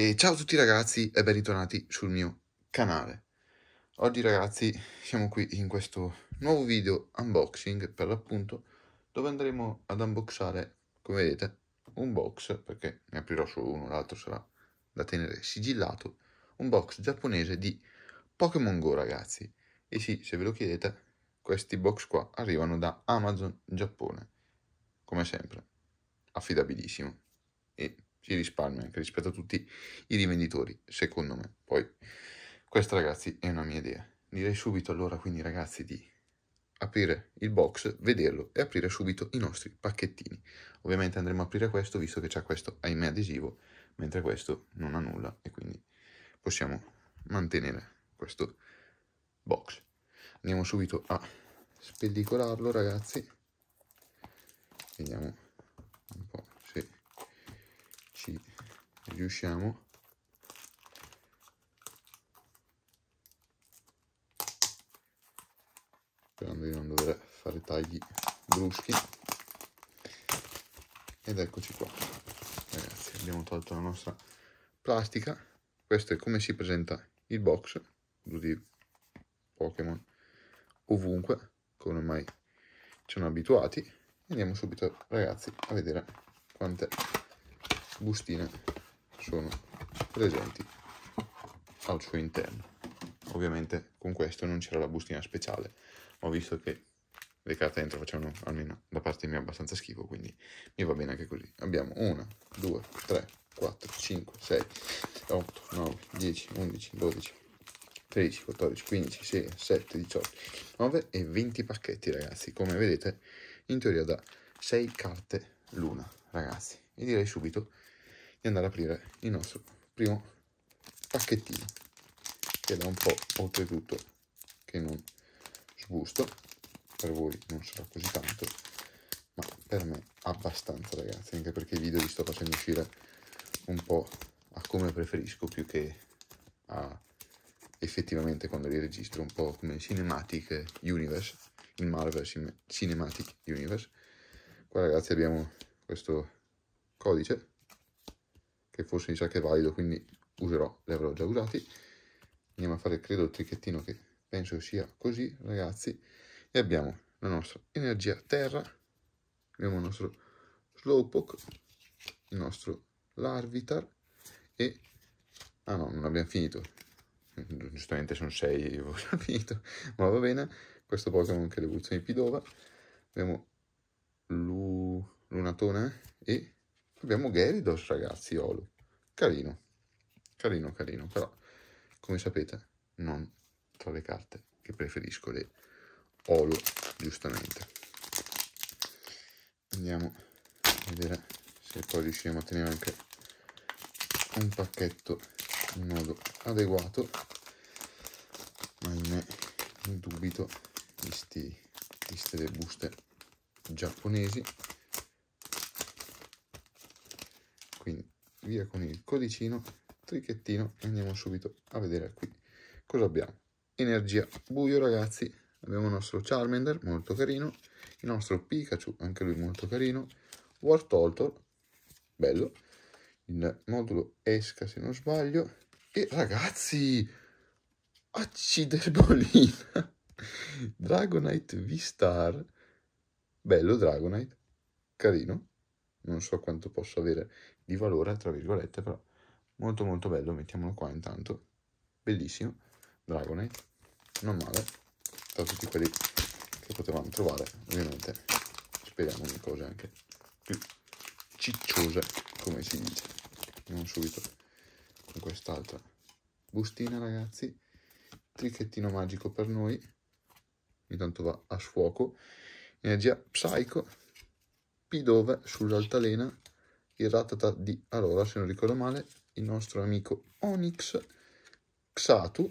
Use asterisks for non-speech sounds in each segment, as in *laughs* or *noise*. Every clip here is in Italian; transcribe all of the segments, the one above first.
E ciao a tutti ragazzi e ben ritornati sul mio canale. Oggi ragazzi siamo qui in questo nuovo video unboxing per l'appunto dove andremo ad unboxare, come vedete, un box, perché ne aprirò solo uno, l'altro sarà da tenere sigillato, un box giapponese di Pokémon Go ragazzi. E sì, se ve lo chiedete, questi box qua arrivano da Amazon Giappone, come sempre, affidabilissimo. E si risparmia anche rispetto a tutti i rivenditori, secondo me. Poi, questa ragazzi è una mia idea. Direi subito allora quindi ragazzi di aprire il box, vederlo e aprire subito i nostri pacchettini. Ovviamente andremo a aprire questo visto che c'è questo ahimè adesivo, mentre questo non ha nulla e quindi possiamo mantenere questo box. Andiamo subito a spellicolarlo ragazzi. Vediamo un po' ci riusciamo sperando di non dover fare tagli bruschi ed eccoci qua ragazzi abbiamo tolto la nostra plastica questo è come si presenta il box di Pokémon ovunque come mai ci hanno abituati andiamo subito ragazzi a vedere quant'è bustine sono presenti al suo interno. Ovviamente con questo non c'era la bustina speciale, ho visto che le carte dentro facevano almeno da parte mia abbastanza schifo, quindi mi va bene anche così. Abbiamo 1, 2, 3, 4, 5, 6, 8, 9, 10, 11, 12, 13, 14, 15, 16, 17, 18, 9 e 20 pacchetti ragazzi, come vedete in teoria da 6 carte l'una ragazzi. E direi subito di andare ad aprire il nostro primo pacchettino che da un po' oltretutto che non sbusto per voi non sarà così tanto ma per me abbastanza ragazzi anche perché i video li sto facendo uscire un po' a come preferisco più che a effettivamente quando li registro un po' come Cinematic Universe il Marvel Cinematic Universe qua ragazzi abbiamo questo codice che forse mi sa che è valido, quindi userò, li avrò già usati. Andiamo a fare, credo, il trichettino che penso sia così, ragazzi. E abbiamo la nostra energia terra, abbiamo il nostro Slowpoke, il nostro Larvitar e... Ah no, non abbiamo finito. Giustamente sono 6, *laughs* ho finito. Ma va bene, questo Pokémon che è l'evoluzione di Pidova. Abbiamo Lu... Lunatone e Abbiamo Gyarados, ragazzi, Olu. Carino. Carino, carino. Però, come sapete, non tra le carte che preferisco le Olu, giustamente. Andiamo a vedere se poi riusciamo a tenere anche un pacchetto in modo adeguato. Ma in dubito, visti, viste le buste giapponesi via con il codicino, trichettino e andiamo subito a vedere qui cosa abbiamo. Energia buio ragazzi, abbiamo il nostro Charmander molto carino, il nostro Pikachu anche lui molto carino, Wartortle, bello, il modulo esca se non sbaglio e ragazzi, acciderbolina, *laughs* Dragonite V-Star, bello Dragonite, carino, non so quanto posso avere di valore, tra virgolette, però molto molto bello, mettiamolo qua intanto, bellissimo, Dragonite, non male, tra tutti quelli che potevamo trovare, ovviamente, speriamo di cose anche più cicciose, come si dice, andiamo subito con quest'altra bustina, ragazzi, trichettino magico per noi, intanto va a sfuoco, energia psycho, P dove sull'altalena, il ratata di allora, se non ricordo male, il nostro amico Onyx, Xatu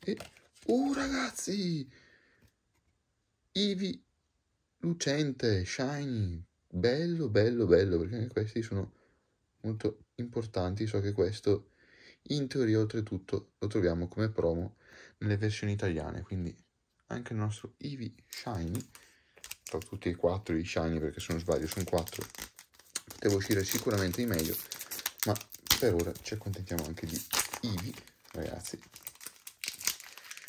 e... Oh ragazzi! Ivi lucente, shiny, bello, bello, bello, perché anche questi sono molto importanti. So che questo, in teoria, oltretutto, lo troviamo come promo nelle versioni italiane, quindi anche il nostro Ivi shiny, tra tutti e quattro i shiny, perché se non sbaglio, sono quattro devo uscire sicuramente di meglio, ma per ora ci accontentiamo anche di Ivi, ragazzi,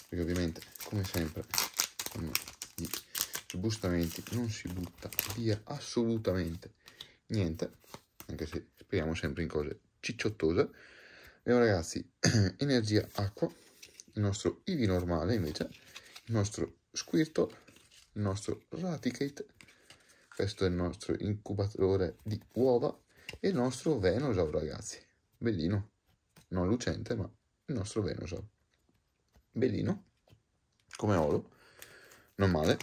perché ovviamente, come sempre, con gli sbustamenti non si butta via assolutamente niente, anche se speriamo sempre in cose cicciottose. Abbiamo ragazzi *clears throat* energia acqua, il nostro Ivi normale invece, il nostro Squirtle, il nostro Raticate, questo è il nostro incubatore di uova e il nostro Venosaur, ragazzi. Bellino. Non lucente, ma il nostro Venosaur. Bellino. Come oro. Non male.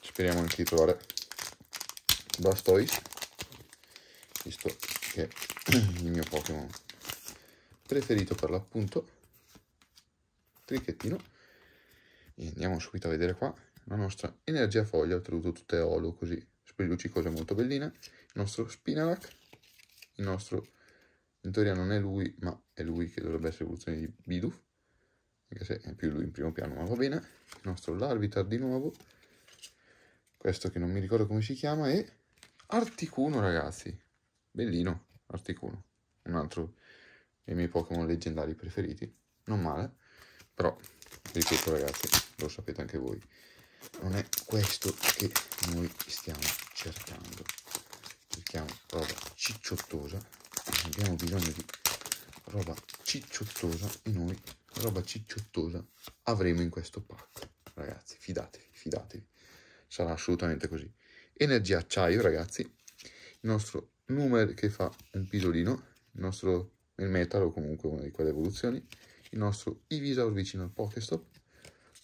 Speriamo anche di trovare Blastoise. Visto che è *clears throat* il mio Pokémon preferito per l'appunto. Trichettino. E andiamo subito a vedere qua la nostra energia foglia, ho tenuto tutte olo così super luccicose molto bellina. il nostro Spinavac, il nostro, in teoria non è lui, ma è lui che dovrebbe essere l'evoluzione di Bidoof, anche se è più lui in primo piano, ma va bene, il nostro Larvitar di nuovo, questo che non mi ricordo come si chiama, e Articuno ragazzi, bellino, Articuno, un altro dei miei Pokémon leggendari preferiti, non male, però, ripeto ragazzi, lo sapete anche voi, non è questo che noi stiamo cercando cerchiamo roba cicciottosa abbiamo bisogno di roba cicciottosa e noi roba cicciottosa avremo in questo pacco ragazzi fidatevi fidatevi sarà assolutamente così energia acciaio ragazzi il nostro numer che fa un pisolino il nostro il metal o comunque una di quelle evoluzioni il nostro Ivisor vicino al Pokestop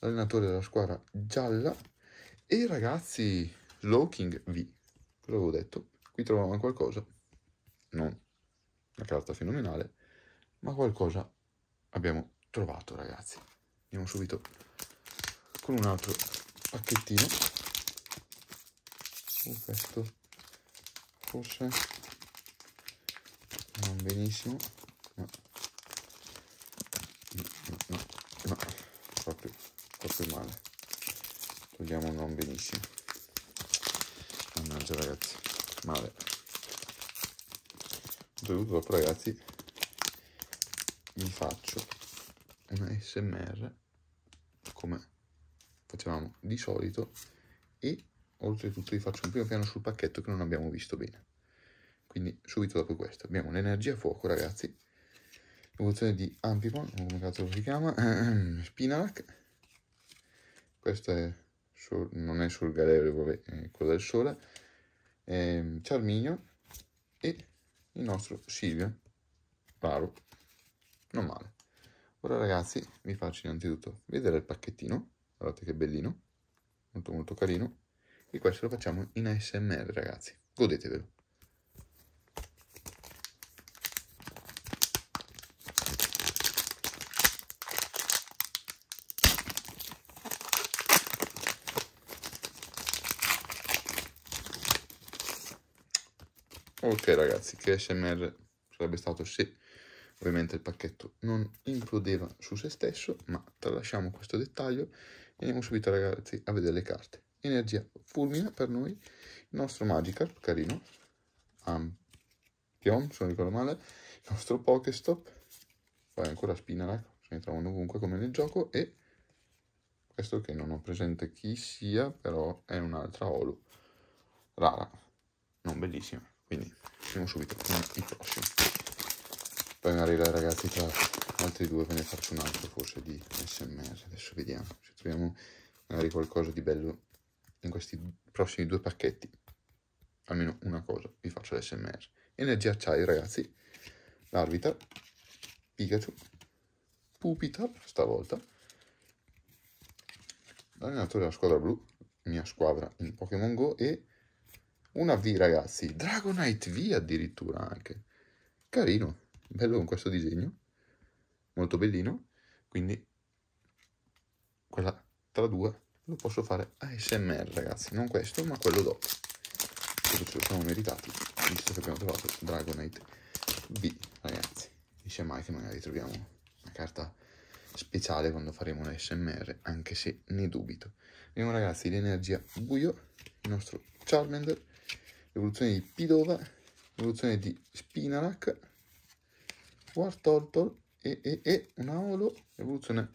allenatore della squadra gialla e ragazzi Locking V, cosa avevo detto? Qui trovavamo qualcosa, non una carta fenomenale, ma qualcosa abbiamo trovato ragazzi. Andiamo subito con un altro pacchettino. Oh, questo forse non benissimo. andiamo non benissimo mannaggia ragazzi male dovuto proprio ragazzi mi faccio una smr come facevamo di solito e oltretutto vi faccio un primo piano sul pacchetto che non abbiamo visto bene quindi subito dopo questo abbiamo l'energia fuoco ragazzi l'evoluzione di Ampipon come cazzo si chiama *clears throat* Spinarak questo è Sur, non è Surgarello, vabbè, è quello del sole, eh, Ciarminio e il nostro Silvio, raro, non male. Ora ragazzi vi faccio innanzitutto vedere il pacchettino, guardate che bellino, molto molto carino, e questo lo facciamo in ASMR ragazzi, godetevelo. ok ragazzi che SMR sarebbe stato se ovviamente il pacchetto non implodeva su se stesso ma tralasciamo questo dettaglio e andiamo subito ragazzi a vedere le carte energia fulmina per noi il nostro Magikarp carino Ampion se non ricordo male il nostro Pokestop poi ancora Spinarak se ne trovano ovunque come nel gioco e questo che non ho presente chi sia però è un'altra Olu rara non bellissima usciamo subito con il prossimo. poi magari la ragazzi tra altri due ve ne faccio un altro forse di sms adesso vediamo se troviamo magari qualcosa di bello in questi prossimi due pacchetti almeno una cosa vi faccio l'sms energia acciaio ragazzi l'arbiter Pikachu Pupitar stavolta l'allenatore della squadra blu mia squadra in Pokémon Go e una V, ragazzi. Dragonite V addirittura anche. Carino. Bello con questo disegno. Molto bellino. Quindi, quella tra due lo posso fare ASMR, ragazzi. Non questo, ma quello dopo. Perché ce lo siamo meritati, visto che abbiamo trovato Dragonite V, ragazzi. Dice mai che magari troviamo una carta speciale quando faremo un ASMR, anche se ne dubito. Vediamo, ragazzi, l'energia buio, il nostro Charmander, evoluzione di Pidova, evoluzione di Spinalac, Wartortle e, e, e un aolo, evoluzione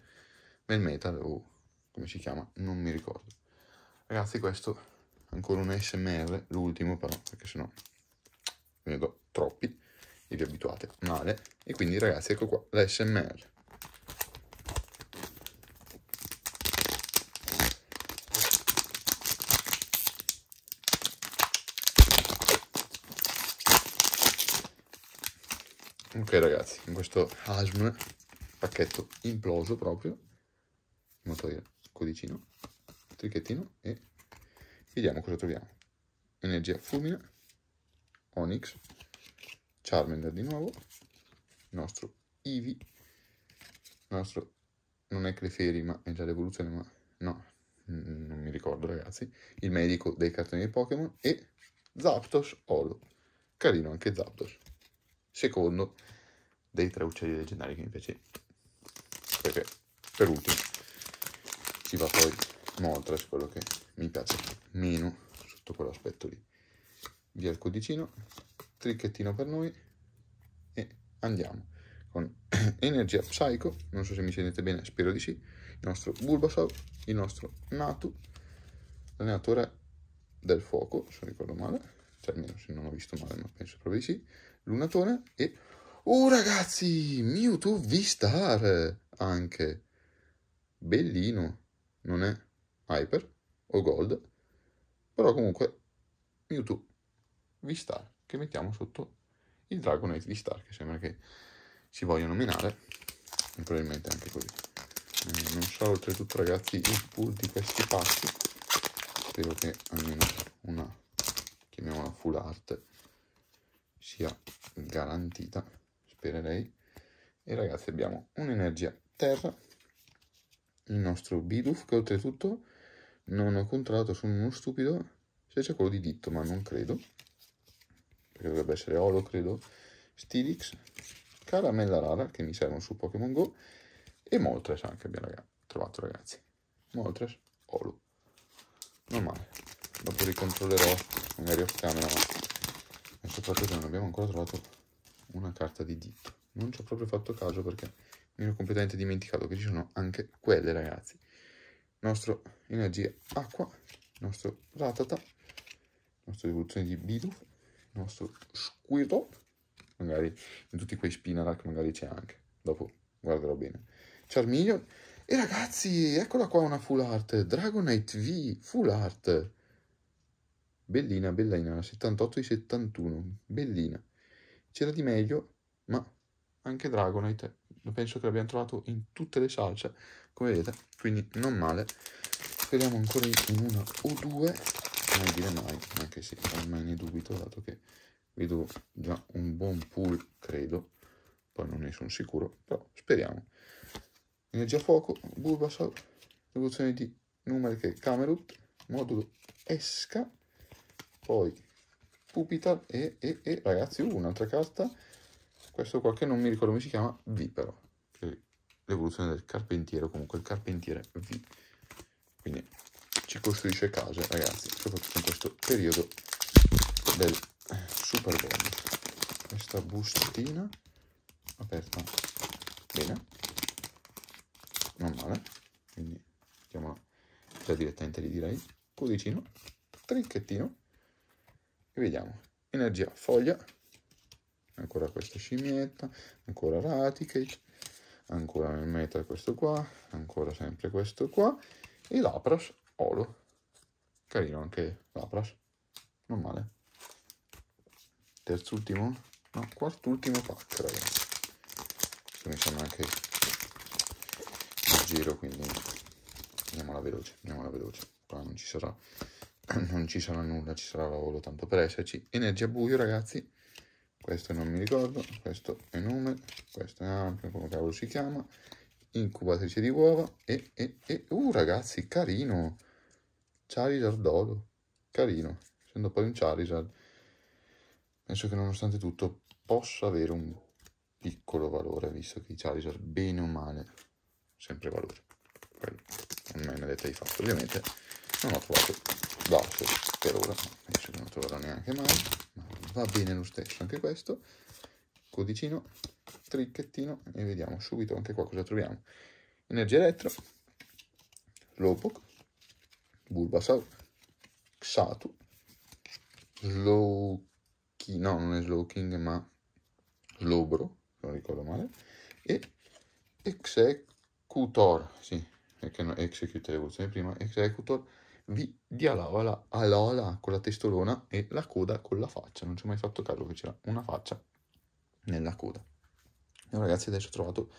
Melmetal o come si chiama, non mi ricordo. Ragazzi questo ancora un SMR, l'ultimo però, perché sennò ne do troppi e vi abituate male. E quindi ragazzi ecco qua, l'SMR. ragazzi, in questo ASM pacchetto imploso proprio, andiamo a togliere il codicino, il trichettino e vediamo cosa troviamo. Energia fulmina, Onyx, Charmander di nuovo, nostro Ivi, il nostro non è Cleferi ma è già l'evoluzione ma no, non mi ricordo ragazzi, il medico dei cartoni di Pokémon e Zapdos Olo, carino anche Zapdos. Secondo dei tre uccelli leggendari che invece perché per ultimo ci va poi molto su quello che mi piace meno sotto quell'aspetto lì via il codicino tricchettino per noi e andiamo con *clears throat* energia psycho non so se mi sentite bene spero di sì il nostro Bulbasaur il nostro Natu l'allenatore del fuoco se non ricordo male cioè almeno se non ho visto male ma penso proprio di sì lunatone e Oh ragazzi, Mewtwo V-Star anche. Bellino, non è Hyper o Gold, però comunque Mewtwo V-Star che mettiamo sotto il Dragonite V-Star che sembra che si vogliono menare, probabilmente anche così. Eh, non so oltretutto ragazzi il pool di questi pacchi, spero che almeno una, chiamiamola full art, sia garantita bene lei. E ragazzi abbiamo un'energia terra, il nostro Biduf che oltretutto non ho controllato, sono uno stupido, se cioè, c'è quello di Ditto, ma non credo, perché dovrebbe essere Olo credo, Stilix, Caramella Rara che mi servono su Pokémon Go e Moltres anche abbiamo ragazzi, trovato ragazzi, Moltres, Olo, non male, dopo ricontrollerò magari off camera, ma soprattutto non abbiamo ancora trovato una carta di dito. Non ci ho proprio fatto caso perché mi ero completamente dimenticato che ci sono anche quelle, ragazzi. Nostro energia acqua, nostro ratata, nostra evoluzione di Bidoof, nostro Squirtle, magari in tutti quei Spinarak magari c'è anche, dopo guarderò bene. Charmeleon, e ragazzi, eccola qua una full art, Dragonite V, full art. Bellina, bellina, 78 di 71, bellina. C'era di meglio, ma anche Dragonite lo penso che l'abbiamo trovato in tutte le salse, come vedete, quindi non male. Speriamo ancora in una o due, non dire mai, anche se ormai ne dubito, dato che vedo già un buon pool, credo, poi non ne sono sicuro, però speriamo. Energia fuoco, Bulbasaur, rivoluzione di numeri che Camerut, modulo esca, poi Pupital e, e, e ragazzi, uh, un'altra carta, questo qua che non mi ricordo come si chiama, Vipero, che l'evoluzione del carpentiere, comunque il carpentiere V, quindi ci costruisce case ragazzi, soprattutto in questo periodo del super bonus. Questa bustina aperta bene, non male, quindi mettiamola già direttamente lì direi, codicino, trinchettino, e vediamo energia foglia ancora questa scimmietta ancora radicate ancora il meta questo qua ancora sempre questo qua e lapras oro carino anche lapras non male terz'ultimo no ultimo pack ragazzi questo mi sembra anche in giro quindi andiamo alla veloce andiamo alla veloce qua non ci sarà eh, non ci sarà nulla, ci sarà lavoro tanto per esserci. Energia buio, ragazzi, questo non mi ricordo, questo è nome, questo è ampio, come cavolo si chiama, incubatrice di uova e, e, e, uh ragazzi, carino, Charizard Dolo, carino, essendo poi un Charizard, penso che nonostante tutto possa avere un piccolo valore, visto che i Charizard, bene o male, sempre valore. Poi non me ne avete fatto, ovviamente non ho trovato Darcy per ora, penso eh, che non troverò neanche mai, ma va bene lo stesso anche questo, codicino, tricchettino e vediamo subito anche qua cosa troviamo. Energia elettro, Lopok, Bulbasaur, Xatu, Slowking, no non è Slowking ma Slobro, non ricordo male, e Executor, sì, perché no, Executor, prima, Executor, vi dia dialola alola con la testolona e la coda con la faccia. Non ci ho mai fatto caso che c'era una faccia nella coda. E ragazzi adesso ho trovato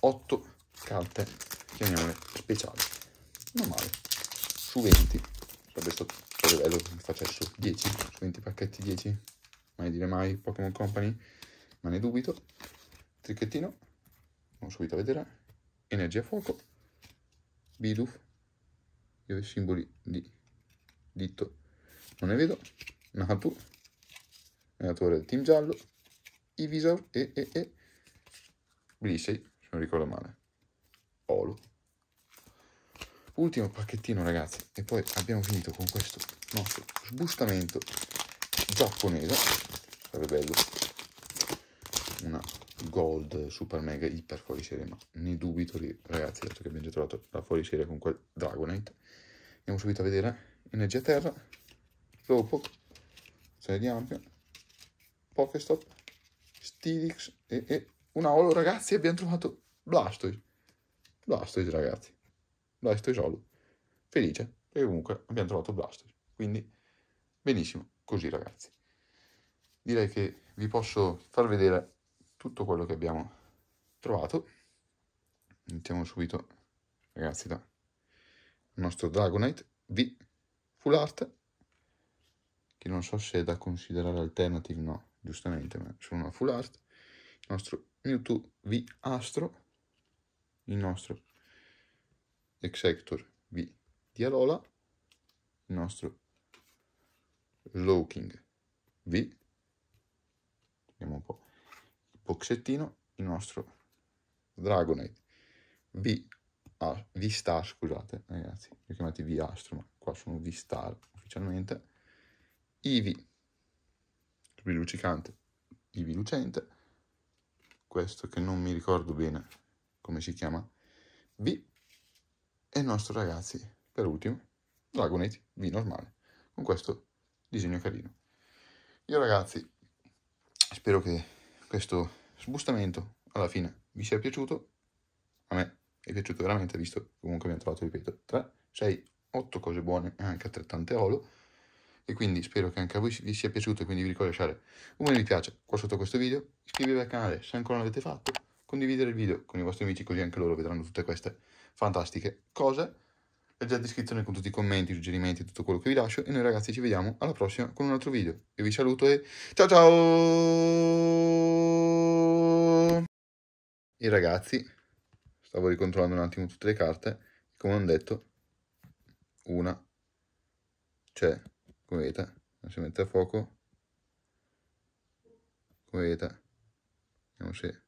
8 carte, chiamiamole speciali. Non male. Su 20. Sarebbe stato bello che mi 10, su 20 pacchetti 10. Mai dire mai Pokémon Company, ma ne dubito. Tricchettino, andiamo subito a vedere. Energia fuoco. Biduf, io i simboli di dito non ne vedo Natu allenatore del team giallo Ivisor e e e Blissey se non ricordo male Olo ultimo pacchettino ragazzi e poi abbiamo finito con questo nostro sbustamento giapponese sarebbe bello una gold, super mega, iper fuori serie, ma ne dubito lì, ragazzi, dato che abbiamo già trovato la fuori serie con quel Dragonite. Andiamo subito a vedere, energia terra, Lowpoke, serie di ampio, Pokestop, Stilix e, e una Olo, ragazzi, abbiamo trovato Blastoise. Blastoise, ragazzi. Blastoise Olo. Felice, perché comunque abbiamo trovato Blastoise. Quindi, benissimo, così, ragazzi. Direi che vi posso far vedere tutto quello che abbiamo trovato. Mettiamo subito, ragazzi, da il nostro Dragonite V Full Art, che non so se è da considerare alternative, no, giustamente, ma sono una Full Art. Il nostro Mewtwo V Astro, il nostro Exector V Dialola, il nostro Slowking V, vediamo un po' boxettino il nostro Dragonite V ah, V-Star, scusate ragazzi, li ho chiamati V-Astro, ma qua sono V-Star ufficialmente, Ivi, riluccicante, Ivi lucente, questo che non mi ricordo bene come si chiama, V, e il nostro ragazzi, per ultimo, Dragonite V normale, con questo disegno carino. Io ragazzi, spero che questo sbustamento alla fine vi sia piaciuto. A me è piaciuto veramente, visto che comunque abbiamo trovato, ripeto, 3, 6, 8 cose buone e anche altrettante olo. E quindi spero che anche a voi vi sia piaciuto e quindi vi ricordo di lasciare un bel mi piace qua sotto questo video, iscrivervi al canale se ancora non l'avete fatto, condividere il video con i vostri amici così anche loro vedranno tutte queste fantastiche cose. Leggete la descrizione con tutti i commenti, i suggerimenti, tutto quello che vi lascio e noi ragazzi ci vediamo alla prossima con un altro video. Io vi saluto e ciao ciao! i ragazzi, stavo ricontrollando un attimo tutte le carte, come ho detto, una c'è, come vedete, non si mette a fuoco, come vedete, vediamo se,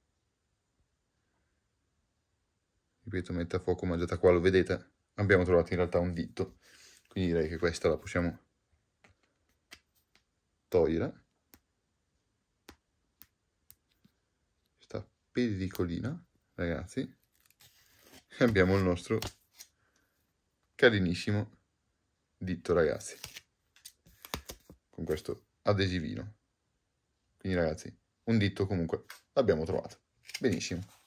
ripeto, mette a fuoco ma già da qua, lo vedete, abbiamo trovato in realtà un dito, quindi direi che questa la possiamo togliere pellicolina, ragazzi, e abbiamo il nostro carinissimo ditto, ragazzi, con questo adesivino. Quindi, ragazzi, un ditto comunque l'abbiamo trovato. Benissimo.